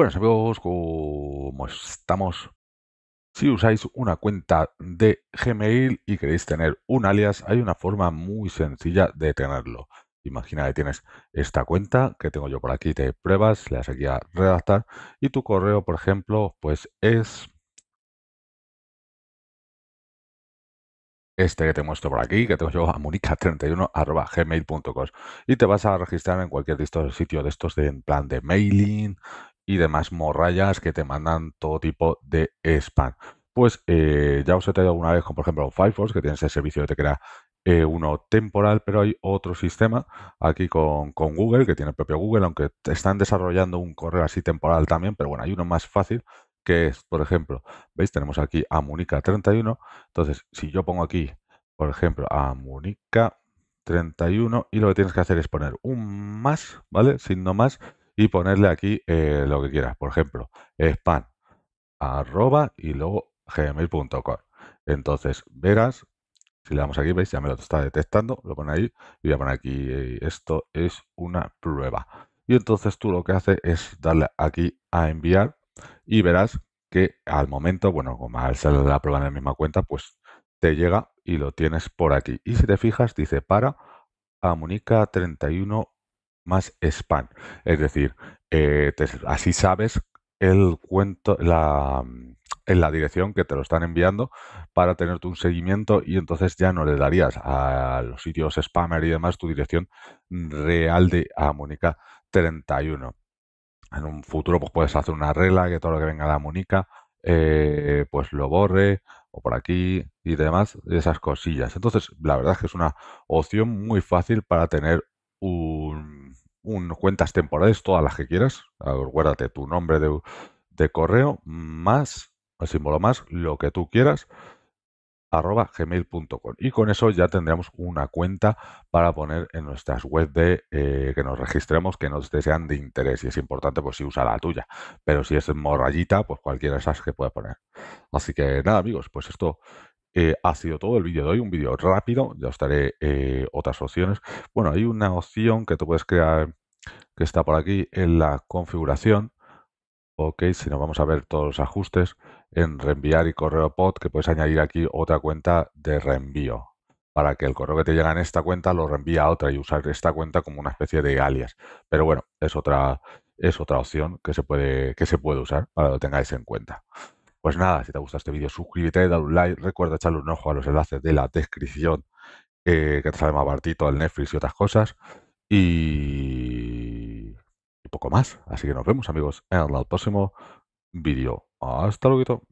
Bueno, amigos, ¿cómo estamos? Si usáis una cuenta de Gmail y queréis tener un alias, hay una forma muy sencilla de tenerlo. Imagina que tienes esta cuenta que tengo yo por aquí, te pruebas, le das aquí a redactar y tu correo, por ejemplo, pues es este que te muestro por aquí, que tengo yo a monica31 y te vas a registrar en cualquier sitio de estos de en plan de mailing, y demás morrayas que te mandan todo tipo de spam. Pues eh, ya os he traído alguna vez, con, por ejemplo Firefox, que tiene ese servicio que te crea eh, uno temporal, pero hay otro sistema aquí con, Google, que tiene el propio Google, aunque están desarrollando un correo así temporal también, pero bueno, hay uno más fácil que es, por ejemplo, veis, tenemos aquí a Munica 31, entonces si yo pongo aquí, por ejemplo, a Munica 31 y lo que tienes que hacer es poner un más, ¿vale? Signo más y ponerle aquí eh, lo que quieras. Por ejemplo, spam arroba y luego gmail.com. Entonces verás, si le damos aquí, veis, ya me lo está detectando, lo pone ahí y voy a poner aquí, esto es una prueba. Y entonces tú lo que haces es darle aquí a enviar y verás que al momento, bueno, como al salir la prueba en la misma cuenta, pues te llega y lo tienes por aquí. Y si te fijas, dice para Amunica 31 más spam. Es decir, eh, así sabes el cuento, la, en mm, la dirección que te lo están enviando para tenerte un seguimiento y entonces ya no le darías a los sitios spammer y demás tu dirección real de a Mónica 31. En un futuro pues puedes hacer una regla que todo lo que venga de Mónica eh, pues lo borre o por aquí y demás, esas cosillas. Entonces la verdad es que es una opción muy fácil para tener un un, cuentas temporales, todas las que quieras. Ver, tu nombre de, correo más, el símbolo más, lo que tú quieras, arroba gmail.com. Y con eso ya tendremos una cuenta para poner en nuestras webs de eh, que nos registremos que nos desean de interés. Y es importante, pues si usa la tuya. Pero si es morrayita, pues cualquiera de esas que pueda poner. Así que nada, amigos, pues esto eh, ha sido todo el vídeo de hoy, un vídeo rápido, ya os daré eh, otras opciones. Bueno, hay una opción que tú puedes crear que está por aquí en la configuración. Ok, si no vamos a ver todos los ajustes en reenviar y correo pod, que puedes añadir aquí otra cuenta de reenvío para que el correo que te llega en esta cuenta lo reenvía a otra y usar esta cuenta como una especie de alias. Pero bueno, es otra, es otra opción que se puede, que se puede usar para que lo tengáis en cuenta. Pues nada, si te ha gustado este vídeo, suscríbete, dale un like, recuerda echarle un ojo a los enlaces de la descripción eh, que te sale más el Netflix y otras cosas. Y... y poco más. Así que nos vemos amigos en el próximo vídeo. Hasta luego.